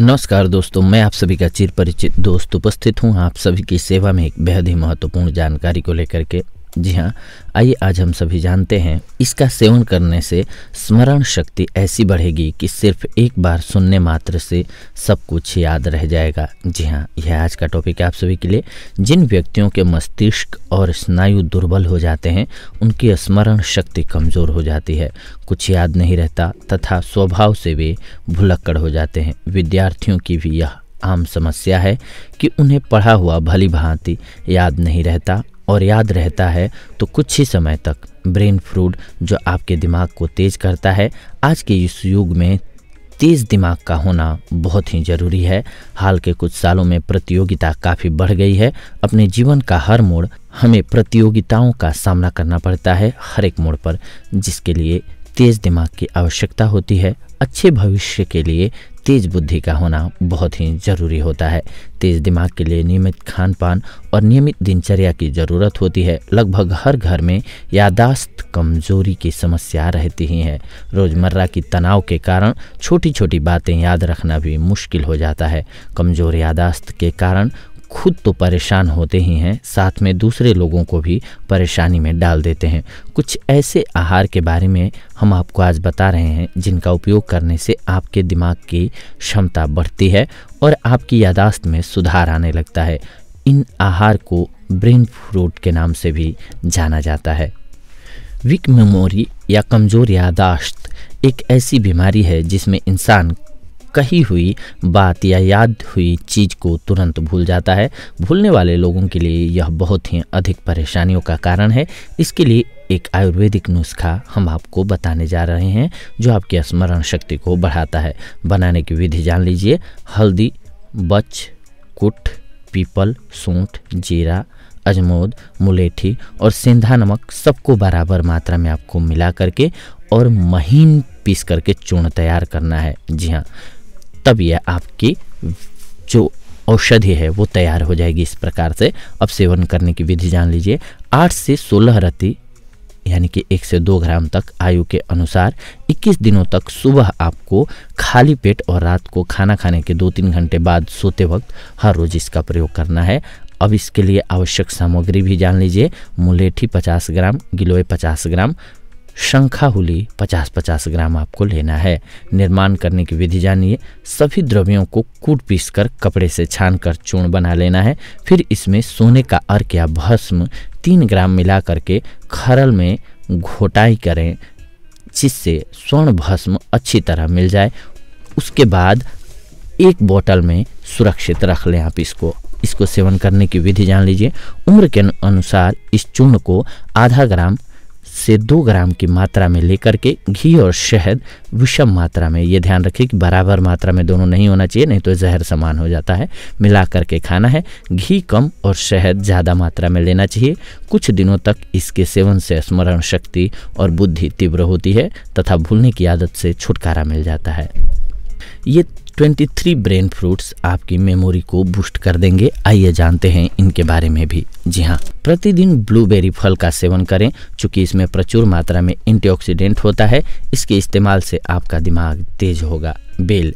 नमस्कार दोस्तों मैं आप सभी का चिर परिचित दोस्त उपस्थित हूँ आप सभी की सेवा में एक बेहद ही महत्वपूर्ण जानकारी को लेकर के जी हाँ आइए आज हम सभी जानते हैं इसका सेवन करने से स्मरण शक्ति ऐसी बढ़ेगी कि सिर्फ एक बार सुनने मात्र से सब कुछ याद रह जाएगा जी हाँ यह आज का टॉपिक है आप सभी के लिए जिन व्यक्तियों के मस्तिष्क और स्नायु दुर्बल हो जाते हैं उनकी स्मरण शक्ति कमज़ोर हो जाती है कुछ याद नहीं रहता तथा स्वभाव से वे भुलक्कड़ हो जाते हैं विद्यार्थियों की भी यह आम समस्या है कि उन्हें पढ़ा हुआ भली भांति याद नहीं रहता और याद रहता है तो कुछ ही समय तक ब्रेन फ्रूड जो आपके दिमाग को तेज करता है आज के इस युग में तेज़ दिमाग का होना बहुत ही ज़रूरी है हाल के कुछ सालों में प्रतियोगिता काफ़ी बढ़ गई है अपने जीवन का हर मोड़ हमें प्रतियोगिताओं का सामना करना पड़ता है हर एक मोड़ पर जिसके लिए तेज़ दिमाग की आवश्यकता होती है अच्छे भविष्य के लिए तेज बुद्धि का होना बहुत ही ज़रूरी होता है तेज दिमाग के लिए नियमित खान पान और नियमित दिनचर्या की ज़रूरत होती है लगभग हर घर में यादाश्त कमजोरी की समस्या रहती ही है रोज़मर्रा की तनाव के कारण छोटी छोटी बातें याद रखना भी मुश्किल हो जाता है कमज़ोर यादाश्त के कारण खुद तो परेशान होते ही हैं साथ में दूसरे लोगों को भी परेशानी में डाल देते हैं कुछ ऐसे आहार के बारे में हम आपको आज बता रहे हैं जिनका उपयोग करने से आपके दिमाग की क्षमता बढ़ती है और आपकी यादाश्त में सुधार आने लगता है इन आहार को ब्रेन फ्रूट के नाम से भी जाना जाता है वीक मेमोरी या कमज़ोर यादाश्त एक ऐसी बीमारी है जिसमें इंसान कही हुई बात या याद हुई चीज़ को तुरंत भूल जाता है भूलने वाले लोगों के लिए यह बहुत ही अधिक परेशानियों का कारण है इसके लिए एक आयुर्वेदिक नुस्खा हम आपको बताने जा रहे हैं जो आपकी स्मरण शक्ति को बढ़ाता है बनाने की विधि जान लीजिए हल्दी बच कुट पीपल सूंठ जीरा अजमोद मुलेठी और सेंधा नमक सबको बराबर मात्रा में आपको मिला करके और महीन पीस करके चूर्ण तैयार करना है जी हाँ तब यह आपकी जो औषधि है वो तैयार हो जाएगी इस प्रकार से अब सेवन करने की विधि जान लीजिए आठ से सोलह रति यानी कि एक से दो ग्राम तक आयु के अनुसार 21 दिनों तक सुबह आपको खाली पेट और रात को खाना खाने के दो तीन घंटे बाद सोते वक्त हर रोज़ इसका प्रयोग करना है अब इसके लिए आवश्यक सामग्री भी जान लीजिए मुलेठी 50 ग्राम गिलोय 50 ग्राम शंखाहुली पचास पचास ग्राम आपको लेना है निर्माण करने की विधि जानिए सभी द्रव्यों को कूट पीस कर कपड़े से छान कर चूर्ण बना लेना है फिर इसमें सोने का अर्क या भस्म तीन ग्राम मिला करके खरल में घोटाई करें जिससे स्वर्ण भस्म अच्छी तरह मिल जाए उसके बाद एक बोतल में सुरक्षित रख लें आप इसको इसको सेवन करने की विधि जान लीजिए उम्र के अनुसार इस चूर्ण को आधा ग्राम से दो ग्राम की मात्रा में लेकर के घी और शहद विषम मात्रा में ये ध्यान रखिए कि बराबर मात्रा में दोनों नहीं होना चाहिए नहीं तो जहर समान हो जाता है मिला करके खाना है घी कम और शहद ज़्यादा मात्रा में लेना चाहिए कुछ दिनों तक इसके सेवन से स्मरण शक्ति और बुद्धि तीव्र होती है तथा भूलने की आदत से छुटकारा मिल जाता है ये 23 ब्रेन फ्रूट्स आपकी मेमोरी को बूस्ट कर देंगे आइए जानते हैं इनके बारे में भी जी हाँ प्रतिदिन ब्लूबेरी फल का सेवन करें चूंकि इसमें प्रचुर मात्रा में एंटीऑक्सीडेंट होता है इसके इस्तेमाल से आपका दिमाग तेज होगा बेल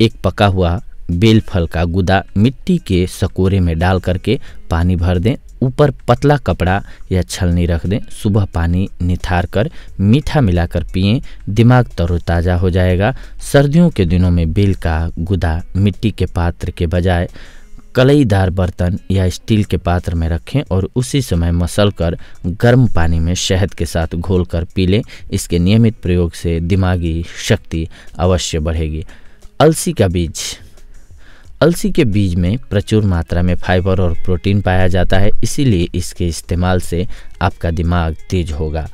एक पका हुआ बेल फल का गुदा मिट्टी के सकोरे में डाल करके पानी भर दें ऊपर पतला कपड़ा या छलनी रख दें सुबह पानी निथार कर मीठा मिलाकर पिए दिमाग तरोताज़ा हो जाएगा सर्दियों के दिनों में बेल का गुदा मिट्टी के पात्र के बजाय कलईदार बर्तन या स्टील के पात्र में रखें और उसी समय मसल कर गर्म पानी में शहद के साथ घोल कर पी लें इसके नियमित प्रयोग से दिमागी शक्ति अवश्य बढ़ेगी अलसी का बीज अलसी के बीज में प्रचुर मात्रा में फाइबर और प्रोटीन पाया जाता है इसीलिए इसके इस्तेमाल से आपका दिमाग तेज होगा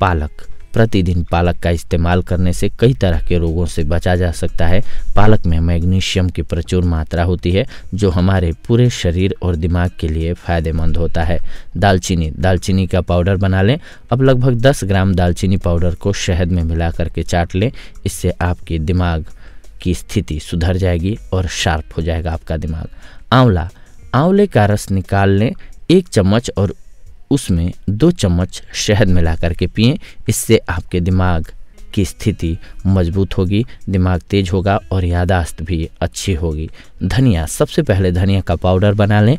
पालक प्रतिदिन पालक का इस्तेमाल करने से कई तरह के रोगों से बचा जा सकता है पालक में मैग्नीशियम की प्रचुर मात्रा होती है जो हमारे पूरे शरीर और दिमाग के लिए फ़ायदेमंद होता है दालचीनी दालचीनी का पाउडर बना लें अब लगभग 10 ग्राम दालचीनी पाउडर को शहद में मिला करके चाट लें इससे आपके दिमाग आपकी स्थिति सुधर जाएगी और शार्प हो जाएगा आपका दिमाग आंवला आंवले का रस निकाल लें एक चम्मच और उसमें दो चम्मच शहद मिला करके पिए इससे आपके दिमाग की स्थिति मजबूत होगी दिमाग तेज होगा और यादाश्त भी अच्छी होगी धनिया सबसे पहले धनिया का पाउडर बना लें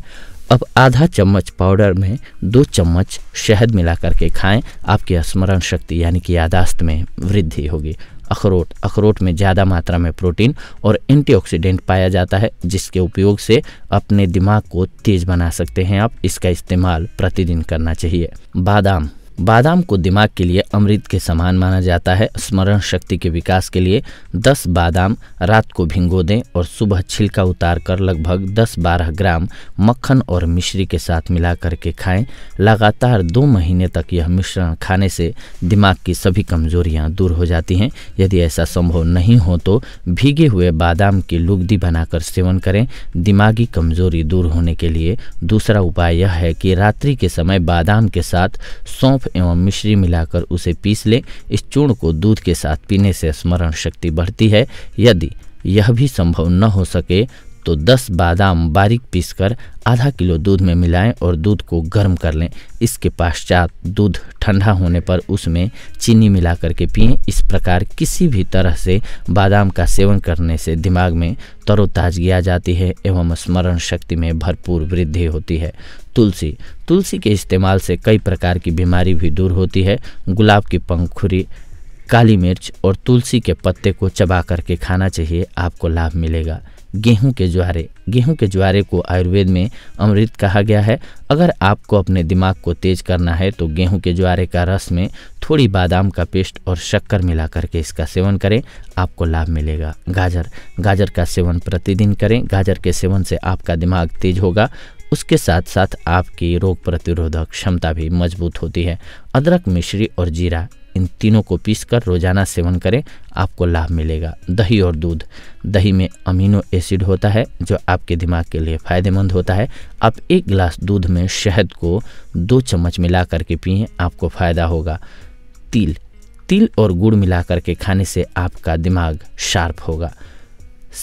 अब आधा चम्मच पाउडर में दो चम्मच शहद मिला करके खाएं आपकी स्मरण शक्ति यानी कि यादाश्त में वृद्धि होगी अखरोट अखरोट में ज़्यादा मात्रा में प्रोटीन और एंटीऑक्सीडेंट पाया जाता है जिसके उपयोग से अपने दिमाग को तेज़ बना सकते हैं आप इसका इस्तेमाल प्रतिदिन करना चाहिए बादाम बादाम को दिमाग के लिए अमृत के समान माना जाता है स्मरण शक्ति के विकास के लिए 10 बादाम रात को भिंगो दें और सुबह छिलका उतार कर लगभग 10-12 ग्राम मक्खन और मिश्री के साथ मिला करके खाएं लगातार दो महीने तक यह मिश्रण खाने से दिमाग की सभी कमजोरियां दूर हो जाती हैं यदि ऐसा संभव नहीं हो तो भीगे हुए बादाम की लुगदी बनाकर सेवन करें दिमागी कमजोरी दूर होने के लिए दूसरा उपाय यह है कि रात्रि के समय बादाम के साथ सौंप एवं मिश्री मिलाकर उसे पीस लें इस चूर्ण को दूध के साथ पीने से स्मरण शक्ति बढ़ती है यदि यह भी संभव न हो सके तो 10 बादाम बारीक पीसकर आधा किलो दूध में मिलाएं और दूध को गर्म कर लें इसके पश्चात दूध ठंडा होने पर उसमें चीनी मिला करके पिए इस प्रकार किसी भी तरह से बादाम का सेवन करने से दिमाग में तरोताजगी आ जाती है एवं स्मरण शक्ति में भरपूर वृद्धि होती है तुलसी तुलसी के इस्तेमाल से कई प्रकार की बीमारी भी दूर होती है गुलाब की पंखुरी काली मिर्च और तुलसी के पत्ते को चबा करके खाना चाहिए आपको लाभ मिलेगा गेहूं के ज्वारे गेहूं के ज्वारे को आयुर्वेद में अमृत कहा गया है अगर आपको अपने दिमाग को तेज करना है तो गेहूं के ज्वारे का रस में थोड़ी बादाम का पेस्ट और शक्कर मिला करके इसका सेवन करें आपको लाभ मिलेगा गाजर गाजर का सेवन प्रतिदिन करें गाजर के सेवन से आपका दिमाग तेज होगा उसके साथ साथ आपकी रोग प्रतिरोधक क्षमता भी मजबूत होती है अदरक मिश्री और जीरा इन तीनों को पीसकर रोज़ाना सेवन करें आपको लाभ मिलेगा दही और दूध दही में अमीनो एसिड होता है जो आपके दिमाग के लिए फ़ायदेमंद होता है आप एक गिलास दूध में शहद को दो चम्मच मिला करके पिए आपको फ़ायदा होगा तिल तिल और गुड़ मिला करके खाने से आपका दिमाग शार्प होगा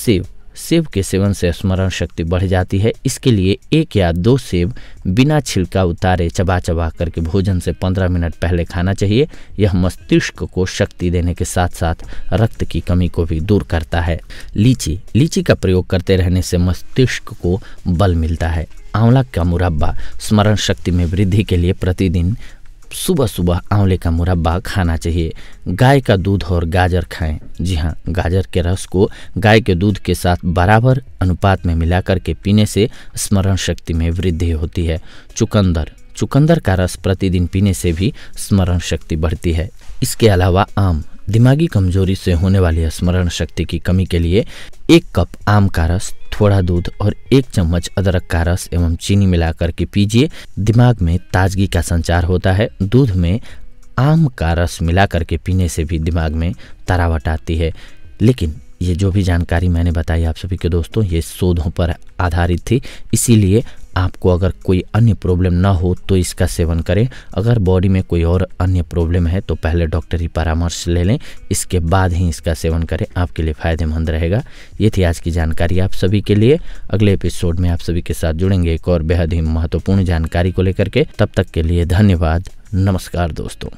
सेब सेब के सेवन से स्मरण शक्ति बढ़ जाती है इसके लिए एक या दो सेब बिना छिलका उतारे चबा चबा करके भोजन से 15 मिनट पहले खाना चाहिए यह मस्तिष्क को शक्ति देने के साथ साथ रक्त की कमी को भी दूर करता है लीची लीची का प्रयोग करते रहने से मस्तिष्क को बल मिलता है आंवला का मुरब्बा स्मरण शक्ति में वृद्धि के लिए प्रतिदिन सुबह सुबह आंवले का मुरब्बा खाना चाहिए गाय का दूध और गाजर खाएं जी हाँ गाजर के रस को गाय के दूध के साथ बराबर अनुपात में मिलाकर के पीने से स्मरण शक्ति में वृद्धि होती है चुकंदर चुकंदर का रस प्रतिदिन पीने से भी स्मरण शक्ति बढ़ती है इसके अलावा आम दिमागी कमजोरी से होने वाली स्मरण शक्ति की कमी के लिए एक कप आम का रस थोड़ा दूध और एक चम्मच अदरक का रस एवं चीनी मिलाकर के पीजिए दिमाग में ताजगी का संचार होता है दूध में आम का रस मिला करके पीने से भी दिमाग में तरावट आती है लेकिन ये जो भी जानकारी मैंने बताई आप सभी के दोस्तों ये शोधों पर आधारित थी इसीलिए आपको अगर कोई अन्य प्रॉब्लम ना हो तो इसका सेवन करें अगर बॉडी में कोई और अन्य प्रॉब्लम है तो पहले डॉक्टरी परामर्श ले लें इसके बाद ही इसका सेवन करें आपके लिए फ़ायदेमंद रहेगा ये थी आज की जानकारी आप सभी के लिए अगले एपिसोड में आप सभी के साथ जुड़ेंगे एक और बेहद ही महत्वपूर्ण जानकारी को लेकर के तब तक के लिए धन्यवाद नमस्कार दोस्तों